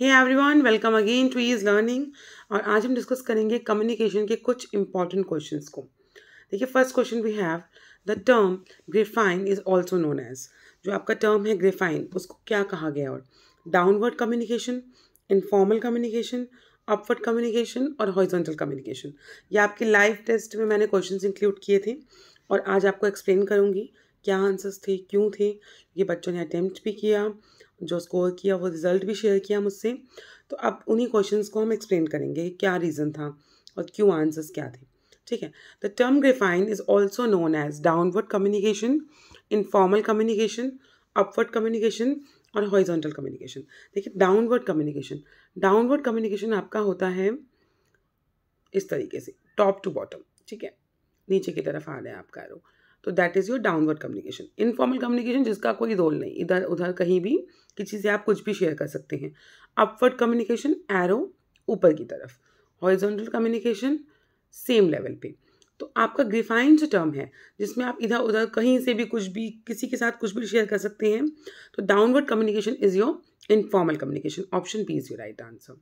Hey one welcome again to is learning और आज हम डिस्कस करेंगे कम्युनिकेशन के कुछ इंपॉर्टेंट क्वेश्चन को देखिए first question we have the term grapevine is also known as जो आपका टर्म है ग्रेफाइन उसको क्या कहा गया और downward communication informal communication upward communication और हॉइजेंटल कम्युनिकेशन ये आपके लाइव टेस्ट में मैंने क्वेश्चन इंक्लूड किए थे और आज आपको एक्सप्लेन करूँगी क्या आंसर्स थे क्यों थे ये बच्चों ने अटैम्प्ट भी किया जो स्कोर किया वो रिज़ल्ट भी शेयर किया मुझसे तो अब उन्हीं क्वेश्चन को हम एक्सप्लेन करेंगे क्या रीज़न था और क्यों आंसर्स क्या थे ठीक है the term grapevine is also known as downward communication informal communication upward communication और हॉरिजॉन्टल कम्युनिकेशन देखिए डाउनवर्ड कम्युनिकेशन डाउनवर्ड कम्युनिकेशन आपका होता है इस तरीके से टॉप टू बॉटम ठीक है नीचे की तरफ आ रहा है आपका एरो तो that is your downward communication informal communication जिसका कोई रोल नहीं इधर उधर कहीं भी किसी से आप कुछ भी शेयर कर सकते हैं अपवर्ड कम्युनिकेशन एरो ऊपर की तरफ हॉरिजॉन्टल कम्युनिकेशन सेम लेवल पे तो आपका ग्रिफाइंड टर्म है जिसमें आप इधर उधर कहीं से भी कुछ भी किसी के साथ कुछ भी शेयर कर सकते हैं तो downward communication is your informal communication option B is your right answer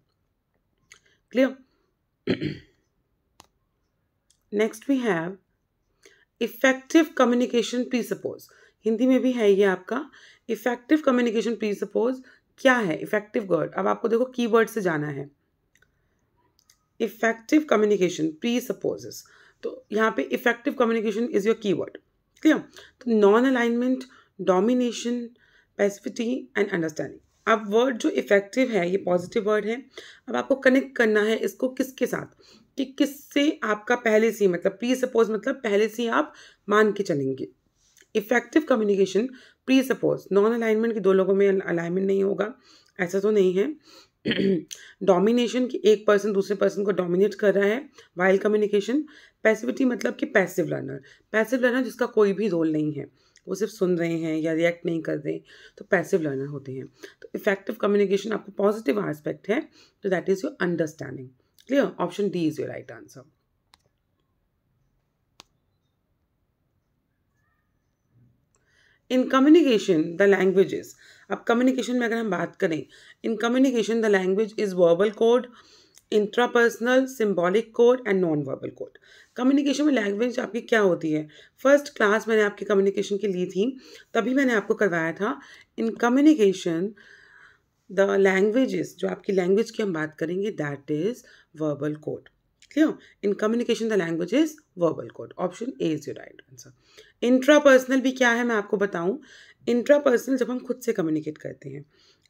clear next we have effective communication presuppose Hindi में भी है ये आपका इफेक्टिव कम्युनिकेशन प्री सपोज क्या है इफेक्टिव वर्ड अब आपको देखो कीवर्ड से जाना है इफेक्टिव कम्युनिकेशन प्री सपोजेस तो यहाँ पे effective communication is your keyword clear तो non alignment domination passivity and understanding अब वर्ड जो इफेक्टिव है ये पॉजिटिव वर्ड है अब आपको कनेक्ट करना है इसको किसके साथ कि किससे आपका पहले से मतलब प्री सपोज मतलब पहले से आप मान के चलेंगे effective communication presuppose non alignment के दो लोगों में अलाइनमेंट नहीं होगा ऐसा तो नहीं है डोमिनेशन कि एक पर्सन दूसरे पर्सन को डोमिनेट कर रहा है वाइल्ड कम्युनिकेशन पैसिविटी मतलब कि पैसिव लर्नर पैसिव लर्नर जिसका कोई भी रोल नहीं है वो सिर्फ सुन रहे हैं या रिएक्ट नहीं कर रहे तो पैसिव लर्नर होते हैं तो इफेक्टिव कम्युनिकेशन आपको पॉजिटिव एस्पेक्ट है तो that is your understanding Clear? Option D is your right answer. In communication the language अब कम्युनिकेशन में अगर हम बात करें in communication the language is verbal code intrapersonal symbolic code and non verbal code communication में language आपकी क्या होती है फर्स्ट क्लास मैंने आपकी कम्युनिकेशन की ली थी तभी मैंने आपको करवाया था इन कम्युनिकेशन द लैंग्वेज जो आपकी लैंग्वेज की हम बात करेंगे that is verbal code. Clear? In communication, the language is verbal code. Option A is your right answer. Intrapersonal भी क्या है मैं आपको बताऊं इंट्रापर्सनल जब हम खुद से कम्युनिकेट करते हैं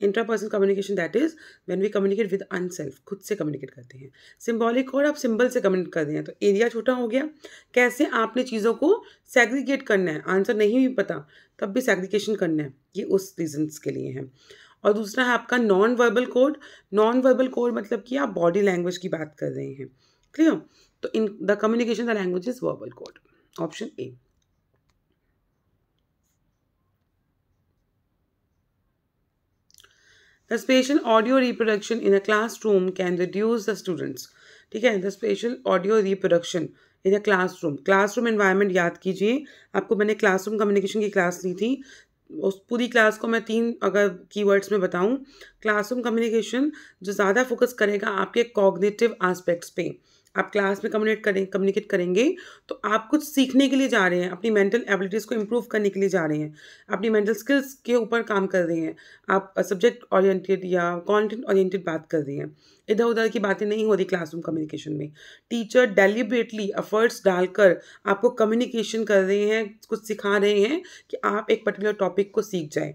intrapersonal communication that is when we communicate with oneself खुद से कम्युनिकेट करते हैं सिम्बॉलिक और आप सिंबल से कम्युनिकेट कर रहे हैं तो एरिया छोटा हो गया कैसे आपने चीज़ों को सेग्रीगेट करना है आंसर नहीं भी पता तब भी सेग्रीगेशन करना है ये उस रीजन्स के लिए है और दूसरा है आपका non verbal code non verbal code मतलब कि आप बॉडी लैंग्वेज की बात कर रहे हैं क्लियर तो in the communication the language is verbal code option A special audio reproduction in a classroom can reduce the students ठीक है the special audio reproduction in a classroom environment याद कीजिए आपको मैंने classroom communication की class ली थी उस पूरी क्लास को मैं तीन अगर कीवर्ड्स में बताऊं क्लासरूम कम्युनिकेशन जो ज़्यादा फोकस करेगा आपके कॉग्निटिव एस्पेक्ट्स पे आप क्लास में कम्युनिकेट करें कम्युनिकेट करेंगे तो आप कुछ सीखने के लिए जा रहे हैं अपनी मेंटल एबिलिटीज़ को इम्प्रूव करने के लिए जा रहे हैं अपनी मेंटल स्किल्स के ऊपर काम कर रहे हैं आप सब्जेक्ट ओरिएंटेड या कंटेंट ओरिएंटेड बात कर रहे हैं इधर उधर की बातें नहीं हो रही क्लासरूम कम्युनिकेशन में टीचर डेलिब्रेटली एफर्ट्स डालकर आपको कम्युनिकेशन कर रहे हैं कुछ सिखा रहे हैं कि आप एक पर्टिकुलर टॉपिक को सीख जाए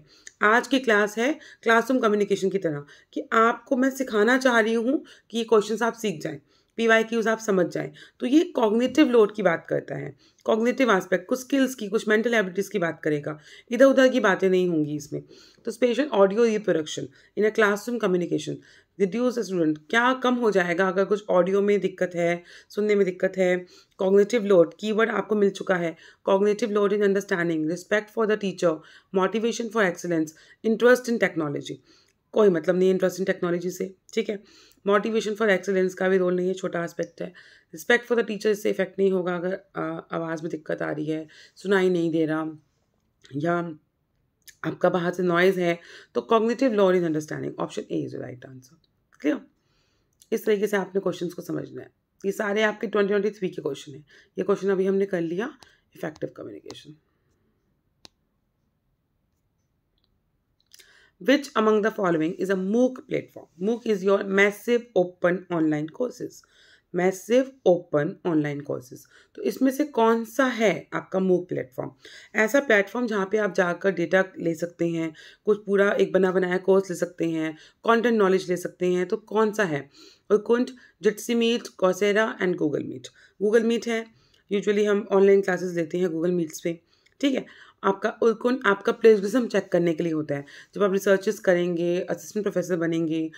आज की क्लास है क्लासरूम कम्युनिकेशन की तरह कि आपको मैं सिखाना चाह रही हूँ कि ये क्वेश्चन आप सीख जाएँ पी वाई क्यूज आप समझ जाएं तो ये कॉग्निटिव लोड की बात करता है कॉग्निटिव आस्पेक्ट कुछ स्किल्स की कुछ मेंटल एबिलिटीज़ की बात करेगा इधर उधर की बातें नहीं होंगी इसमें तो special audio reproduction in a classroom communication reduce student क्या कम हो जाएगा अगर कुछ ऑडियो में दिक्कत है सुनने में दिक्कत है कॉग्नेटिव लोड कीवर्ड आपको मिल चुका है cognitive load in understanding respect for the teacher motivation for excellence interest in technology कोई मतलब नहीं इंटरेस्ट इन टेक्नोलॉजी से ठीक है मोटिवेशन फॉर एक्सेलेंस का भी रोल नहीं है छोटा आस्पेक्ट है रिस्पेक्ट फॉर द टीचर इससे इफेक्ट नहीं होगा अगर आवाज़ में दिक्कत आ रही है सुनाई नहीं दे रहा या आपका बाहर से नॉइज़ है तो cognitive load in understanding option A is the right answer clear इस तरीके से आपने क्वेश्चन को समझना है ये सारे आपके ट्वेंटी ट्वेंटी थ्री के क्वेश्चन हैं ये क्वेश्चन अभी हमने कर लिया effective communication Which among the following is a MOOC platform? MOOC is your massive open online courses. Massive open online courses तो इसमें से कौन सा है आपका मूक प्लेटफॉर्म ऐसा प्लेटफॉर्म जहाँ पे आप जाकर डेटा ले सकते हैं कुछ पूरा एक बना बनाया कोर्स ले सकते हैं कंटेंट नॉलेज ले सकते हैं तो कौन सा है और कुंट Jitsi Meet Coursera and Google Meet Google Meet है यूजुअली हम ऑनलाइन क्लासेस लेते हैं गूगल मीट्स पे ठीक है आपका उन आपका प्लेजरिज्म चेक करने के लिए होता है जब आप रिसर्चेस करेंगे असिस्टेंट प्रोफेसर बनेंगे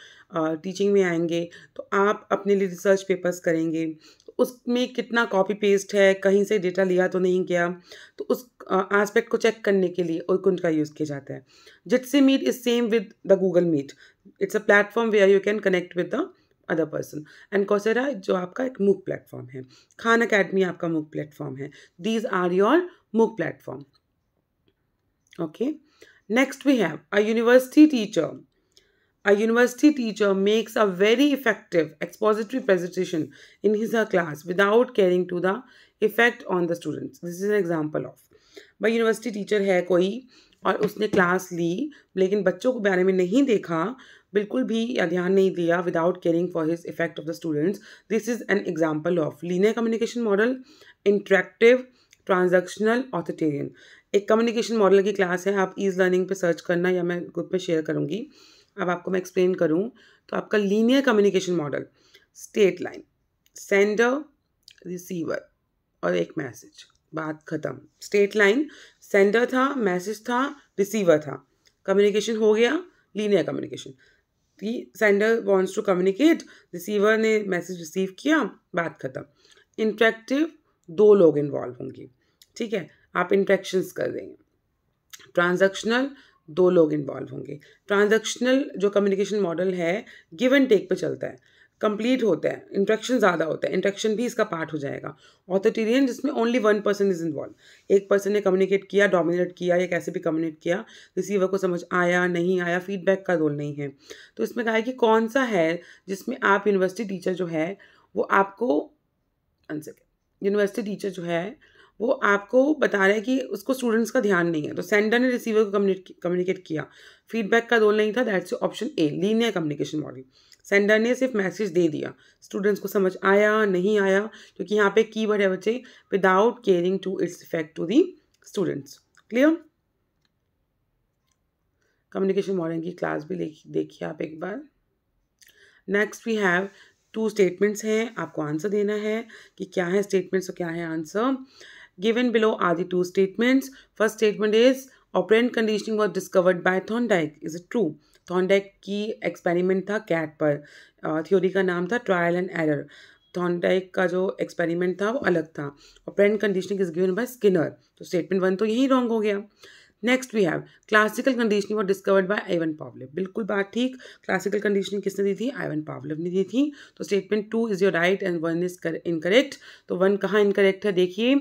टीचिंग में आएंगे तो आप अपने लिए रिसर्च पेपर्स करेंगे तो उसमें कितना कॉपी पेस्ट है कहीं से डेटा लिया तो नहीं गया तो उस एस्पेक्ट को चेक करने के लिए उर्कुंड का यूज़ किया जाता है Jitsi Meet is same with the Google Meet it's a platform way you can connect with the other person and Coursera जो आपका एक मूक प्लेटफॉर्म है खान अकेडमी आपका मुख प्लेटफॉर्म है दीज आर योर मुख platform Okay. Next we have a university teacher. A university teacher makes a very effective expository presentation in his or her class without caring to the effect on the students. This is an example of. by university teacher hai koi और उसने class ली लेकिन बच्चों को बारे में नहीं देखा बिल्कुल भी ध्यान नहीं दिया without caring for his effect of the students this is an example of linear communication model interactive transactional authoritarian एक कम्युनिकेशन मॉडल की क्लास है आप ईज लर्निंग पे सर्च करना या मैं ग्रुप में शेयर करूँगी अब आपको मैं एक्सप्लेन करूँ तो आपका linear communication model straight line sender receiver और एक मैसेज बात ख़त्म स्टेट लाइन सेंडर था मैसेज था रिसीवर था कम्युनिकेशन हो गया लीनियर कम्युनिकेशन कि sender wants to communicate receiver ने मैसेज रिसीव किया बात ख़त्म इंटरेक्टिव दो लोग इन्वॉल्व होंगे ठीक है आप इंट्रैक्शंस कर देंगे ट्रांजेक्शनल ट्रांजैक्शनल दो लोग इन्वॉल्व होंगे ट्रांजैक्शनल जो कम्युनिकेशन मॉडल है गिव एंड टेक पे चलता है कंप्लीट होता है इंट्रैक्शन ज़्यादा होता है इंट्रैक्शन भी इसका पार्ट हो जाएगा ऑथोटेरियन जिसमें only one person is involve एक पर्सन ने कम्युनिकेट किया डोमिनेट किया या कैसे भी कम्युनिकेट किया रिसीवर को समझ आया नहीं आया फीडबैक का रोल नहीं है तो इसमें कहा है कि कौन सा है जिसमें आप यूनिवर्सिटी टीचर जो है वो आपको यूनिवर्सिटी टीचर जो है वो आपको बता रहा है कि उसको स्टूडेंट्स का ध्यान नहीं है तो सेंडर ने रिसीवर को कम्युनिकेट किया फीडबैक का रोल नहीं था that's option A linear communication model sender ने सिर्फ मैसेज दे दिया स्टूडेंट्स को समझ आया नहीं आया क्योंकि यहाँ पे की वर्ड है बच्चे without caring to its effect to the students clear communication model की क्लास भी देखिए आप एक बार next we have two statements हैं आपको आंसर देना है कि क्या है स्टेटमेंट्स और क्या है answer given below are the two statements. First statement is operant conditioning was discovered by Thorndike. Is it true? Thorndike की एक्सपेरिमेंट था कैट पर theory ka naam tha trial and error Thorndike का जो experiment था वो अलग था और operant conditioning is given by Skinner तो स्टेटमेंट वन तो यही रॉन्ग हो गया next we have classical conditioning was discovered by Ivan Pavlov बिल्कुल बात ठीक क्लासिकल कंडीशनिंग किसने दी थी आइवन पावलिव ने दी थी तो statement two is your right and one is incorrect तो वन कहाँ इनकरेक्ट है देखिए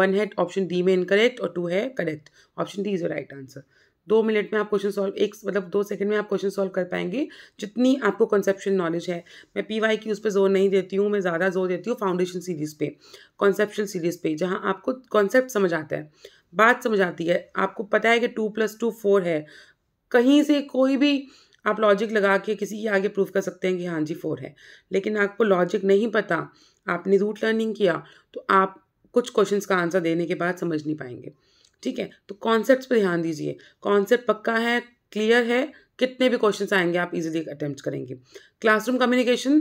वन है ऑप्शन डी में इनकरेक्ट और टू है correct option D is your right answer दो मिनट में आप क्वेश्चन सॉल्व एक मतलब दो सेकंड में आप क्वेश्चन सॉल्व कर पाएंगे जितनी आपको कॉन्सेप्शन नॉलेज है मैं पी वाई की उस पर जोर नहीं देती हूँ मैं ज़्यादा जोर देती हूँ फाउंडेशन सीरीज़ पे कॉन्सेप्शन सीरीज़ पे जहाँ आपको कॉन्सेप्ट समझ आता है बात समझ आती है आपको पता है कि टू प्लस टू फोर है कहीं से कोई भी आप लॉजिक लगा के किसी के आगे प्रूफ कर सकते हैं कि हाँ जी फोर है लेकिन आपको लॉजिक नहीं पता आपने रूट लर्निंग किया तो आप कुछ क्वेश्चंस का आंसर देने के बाद समझ नहीं पाएंगे ठीक है तो कॉन्सेप्ट पर ध्यान दीजिए कॉन्सेप्ट पक्का है क्लियर है कितने भी क्वेश्चंस आएंगे आप इजीली अटेम्प्ट करेंगे classroom communication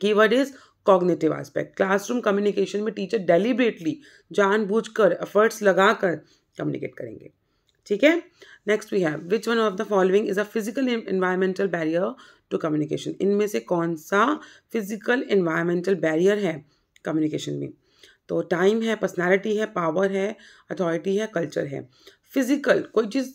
keyword is cognitive aspect classroom communication में टीचर डेलिबरेटली जानबूझकर एफर्ट्स लगाकर कम्युनिकेट करेंगे ठीक है next we have which one of the following is a physical environmental barrier to communication इनमें से कौन सा फिजिकल इन्वायरमेंटल बैरियर है कम्युनिकेशन में तो टाइम है पर्सनैलिटी है पावर है अथॉरिटी है कल्चर है फिजिकल कोई चीज़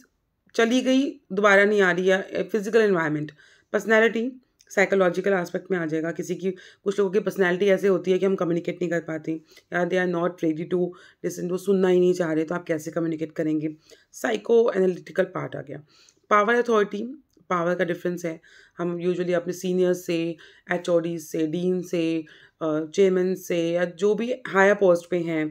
चली गई दोबारा नहीं आ रही है physical environment personality psychological aspect में आ जाएगा किसी की कुछ लोगों की पर्सनैलिटी ऐसे होती है कि हम कम्युनिकेट नहीं कर पाते या they are not ready to listen वो सुनना ही नहीं चाह रहे तो आप कैसे कम्युनिकेट करेंगे साइको एनालिटिकल पार्ट आ गया पावर अथॉरिटी पावर का डिफरेंस है हम यूजुअली अपने सीनियर्स से एच से डीन से चेयरमैन से या जो भी हायर पोस्ट पे हैं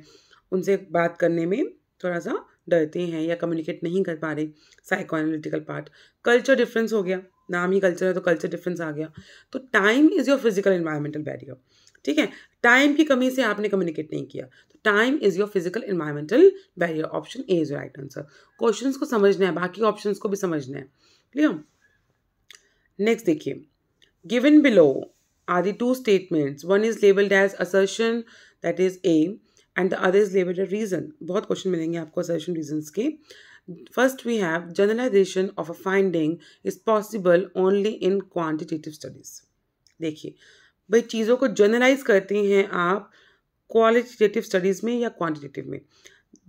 उनसे बात करने में थोड़ा सा डरते हैं या कम्युनिकेट नहीं कर पा रहे psycho analytical part culture difference हो गया नाम ही कल्चर है तो कल्चर डिफरेंस आ गया तो time is your physical environmental barrier ठीक है टाइम की कमी से आपने कम्युनिकेट नहीं किया तो time is your physical environmental barrier option A is right answer question को समझना है बाकी ऑप्शन को भी समझना है क्लियर नेक्स्ट देखिए given below are the two statements one is labelled as assertion that is A and the other is a reason बहुत क्वेश्चन मिलेंगे आपको सजेशन रीजन्स के first we have generalization of a finding is possible only in quantitative studies देखिए भाई चीज़ों को generalized करती हैं आप क्वालिटेटिव स्टडीज़ में या क्वान्टिटेटिव में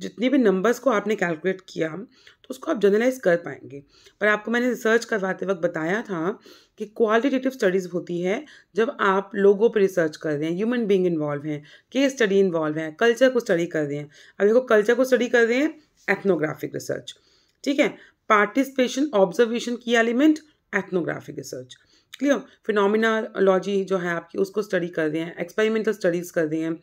जितने भी नंबर्स को आपने कैलकुलेट किया तो उसको आप जर्नलाइज कर पाएंगे पर आपको मैंने रिसर्च करवाते वक्त बताया था कि क्वालिटेटिव स्टडीज़ होती है जब आप लोगों पर रिसर्च कर रहे हैं ह्यूमन बींग इन्वॉल्व हैं के स्टडी इन्वॉल्व हैं कल्चर को स्टडी कर रहे हैं अब देखो कल्चर को स्टडी कर रहे हैं एथनोग्राफिक रिसर्च ठीक है पार्टिसिपेशन ऑब्जर्वेशन की element ethnographic research clear phenomenology जो है आपकी उसको स्टडी कर रहे हैं एक्सपेरिमेंटल स्टडीज़ कर रहे हैं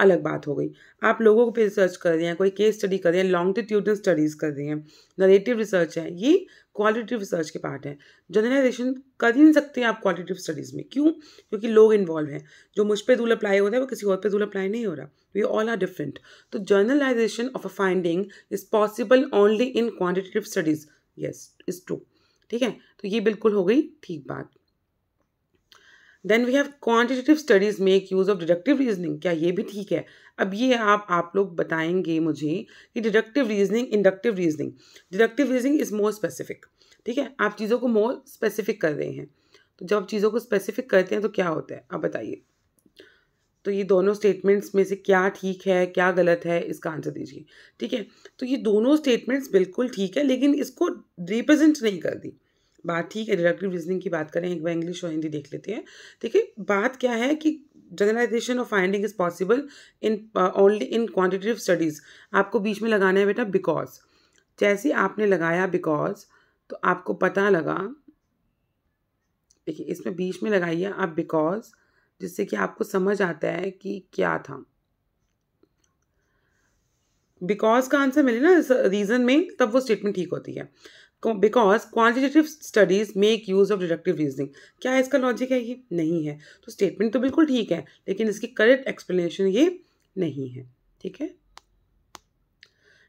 अलग बात हो गई आप लोगों पे रिसर्च कर रहे हैं कोई केस स्टडी कर रहे हैं लॉन्गिट्यूडनल स्टडीज़ कर रहे हैं नरेटिव रिसर्च है ये क्वालिटेटिव रिसर्च के पार्ट है जनरलाइजेशन कर ही नहीं सकते आप क्वालिटेटिव स्टडीज़ में क्यों क्योंकि लोग इन्वॉल्व हैं जो मुझ पर रूल अप्लाई हो रहा है वो किसी और पर रूल अप्लाई नहीं हो रहा वी ऑल आर डिफरेंट तो generalization of a finding is possible only in quantitative studies yes is true ठीक है तो ये बिल्कुल हो गई ठीक बात then we have quantitative studies make use of deductive reasoning क्या ये भी ठीक है अब ये आप आप लोग बताएंगे मुझे कि deductive reasoning inductive reasoning deductive reasoning is more specific ठीक है आप चीज़ों को मोर स्पेसिफिक कर रहे हैं तो जब आप चीज़ों को स्पेसिफिक करते हैं तो क्या होता है आप बताइए तो ये दोनों स्टेटमेंट्स में से क्या ठीक है क्या गलत है इसका आंसर दीजिए ठीक है तो ये दोनों स्टेटमेंट्स बिल्कुल ठीक है लेकिन इसको रिप्रेजेंट नहीं कर दी बात ठीक है डिडक्टिव रीजनिंग की बात करें एक बार इंग्लिश और हिंदी देख लेते हैं ठीक है बात क्या है कि generalization of finding is possible in only in quantitative studies आपको बीच में लगाना है बेटा बिकॉज जैसे आपने लगाया बिकॉज तो आपको पता लगा देखिए इसमें बीच में लगाइए आप बिकॉज जिससे कि आपको समझ आता है कि क्या था बिकॉज का आंसर मिले ना रीज़न में तब वो स्टेटमेंट ठीक होती है because quantitative studies make use of deductive reasoning क्या इसका लॉजिक है ये नहीं है तो स्टेटमेंट तो बिल्कुल ठीक है लेकिन इसकी करेक्ट एक्सप्लेनेशन ये नहीं है ठीक है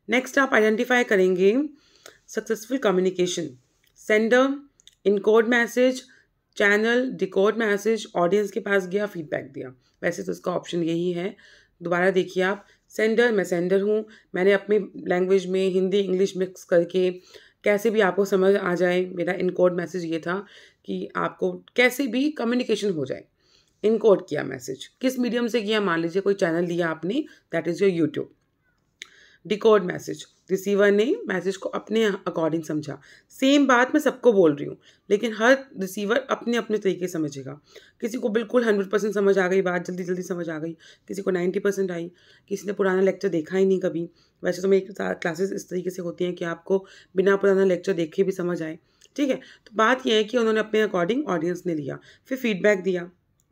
नेक्स्ट आप आइडेंटिफाई करेंगे successful communication sender encode message channel decode message audience के पास गया फीडबैक दिया वैसे तो इसका ऑप्शन यही है दोबारा देखिए आप सेंडर मैं सेंडर हूँ मैंने अपनी लैंग्वेज में हिंदी इंग्लिश मिक्स करके कैसे भी आपको समझ आ जाए मेरा इन कोड मैसेज ये था कि आपको कैसे भी कम्युनिकेशन हो जाए इनकोड किया मैसेज किस मीडियम से किया मान लीजिए कोई चैनल लिया आपने that is your YouTube decode message receiver ने मैसेज को अपने अकॉर्डिंग समझा सेम बात मैं सबको बोल रही हूँ लेकिन हर रिसीवर अपने अपने तरीके समझेगा किसी को बिल्कुल हंड्रेड परसेंट समझ आ गई बात जल्दी जल्दी समझ आ गई किसी को नाइन्टी परसेंट आई किसी ने पुराना लेक्चर देखा ही नहीं कभी वैसे तो मेरी क्लासेस इस तरीके से होती हैं कि आपको बिना पुराना लेक्चर देखे भी समझ आए ठीक है तो बात यह है कि उन्होंने अपने अकॉर्डिंग ऑडियंस ने लिया फिर फीडबैक दिया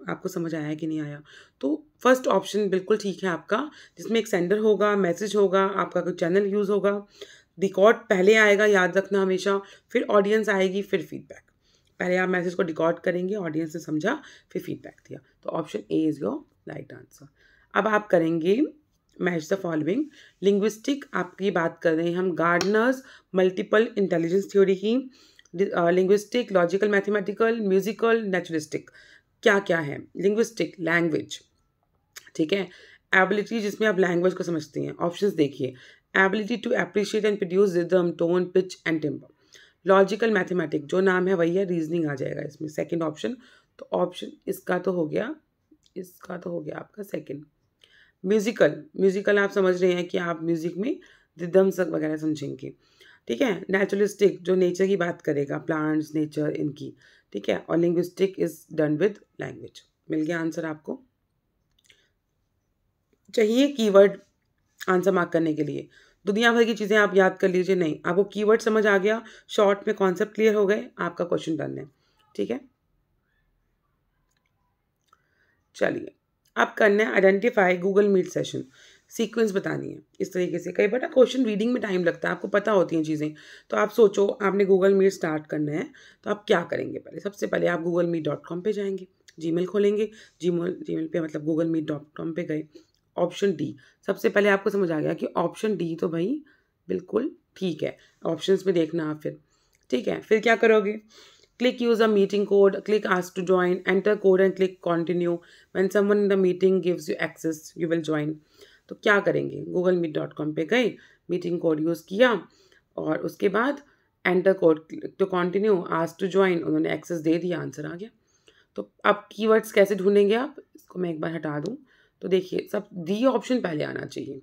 आपको समझ आया कि नहीं आया तो फर्स्ट ऑप्शन बिल्कुल ठीक है आपका जिसमें एक सेंडर होगा मैसेज होगा आपका कोई चैनल यूज़ होगा रिकॉर्ड पहले आएगा याद रखना हमेशा फिर ऑडियंस आएगी फिर फीडबैक पहले आप मैसेज को रिकॉर्ड करेंगे ऑडियंस ने समझा फिर फीडबैक दिया तो option A is your right answer अब आप करेंगे मैच द फॉलोइंग लिंग्विस्टिक आपकी बात कर रहे हैं हम गार्डनर्स मल्टीपल इंटेलिजेंस थ्योरी की linguistic logical mathematical musical naturistic क्या क्या है लिंग्विस्टिक लैंग्वेज ठीक है एबिलिटी जिसमें आप लैंग्वेज को समझते हैं ऑप्शन देखिए ability to appreciate and produce rhythm tone pitch and timbre logical mathematic जो नाम है वही है रीजनिंग आ जाएगा इसमें सेकेंड ऑप्शन तो ऑप्शन इसका तो हो गया इसका तो हो गया आपका सेकेंड म्यूजिकल म्यूजिकल आप समझ रहे हैं कि आप म्यूजिक में रिदम वगैरह समझेंगे ठीक है नेचुरलिस्टिक जो नेचर की बात करेगा प्लांट्स नेचर इनकी ठीक है और linguistic is done with language मिल गया आंसर आपको चाहिए कीवर्ड आंसर मार्क करने के लिए दुनिया भर की चीज़ें आप याद कर लीजिए नहीं आपको कीवर्ड समझ आ गया शॉर्ट में कॉन्सेप्ट क्लियर हो गए आपका क्वेश्चन डन है ठीक है चलिए अब करना है identify Google Meet session sequence बतानी है इस तरीके से कई बार क्वेश्चन रीडिंग में टाइम लगता है आपको पता होती हैं चीज़ें तो आप सोचो आपने गूगल मीट स्टार्ट करना है तो आप क्या करेंगे पहले सबसे पहले आप गूगल मीट डॉट कॉम पर जाएंगे जी खोलेंगे जी मेल पे मतलब गूगल मीट डॉट कॉम पर गए ऑप्शन डी सबसे पहले आपको समझ आ गया कि ऑप्शन डी तो भाई बिल्कुल ठीक है ऑप्शन में देखना आप फिर ठीक है फिर क्या करोगे click use a meeting code click ask to join enter code and click continue when someone in the meeting gives you access you will तो क्या करेंगे गूगल मीट डॉट कॉम पर गए मीटिंग कोड यूज़ किया और उसके बाद enter code to continue ask to join उन्होंने एक्सेस दे दिया आंसर आ गया तो अब कीवर्ड्स कैसे ढूंढेंगे आप इसको मैं एक बार हटा दूँ तो देखिए सब डी ऑप्शन पहले आना चाहिए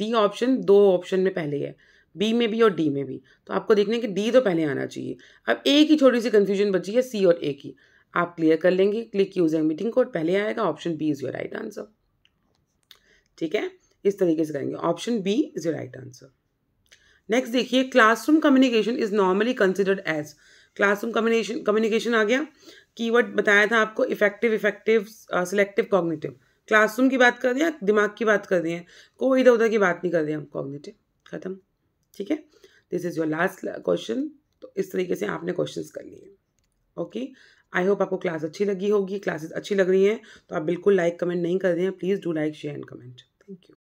डी ऑप्शन दो ऑप्शन में पहले है बी में भी और डी में भी तो आपको देखने के डी तो पहले आना चाहिए अब ए की छोटी सी कन्फ्यूजन बची है सी और ए की आप क्लियर कर लेंगे क्लिक है मीटिंग कोड पहले आएगा option B is your right answer ठीक है इस तरीके से करेंगे option B is right answer next देखिए classroom communication is normally considered as classroom communication communication आ गया कीवर्ड बताया था आपको effective effective selective cognitive classroom की बात कर दिया दिमाग की बात कर हैं कोई इधर उधर की बात नहीं कर रहे हम कॉग्निटिव खत्म ठीक है this is your last question तो इस तरीके से आपने क्वेश्चन कर लिए ओके आई होप आपको क्लास अच्छी लगी होगी क्लासेस अच्छी लग रही हैं तो आप बिल्कुल लाइक कमेंट नहीं कर रहे हैं please do like share and comment Thank you.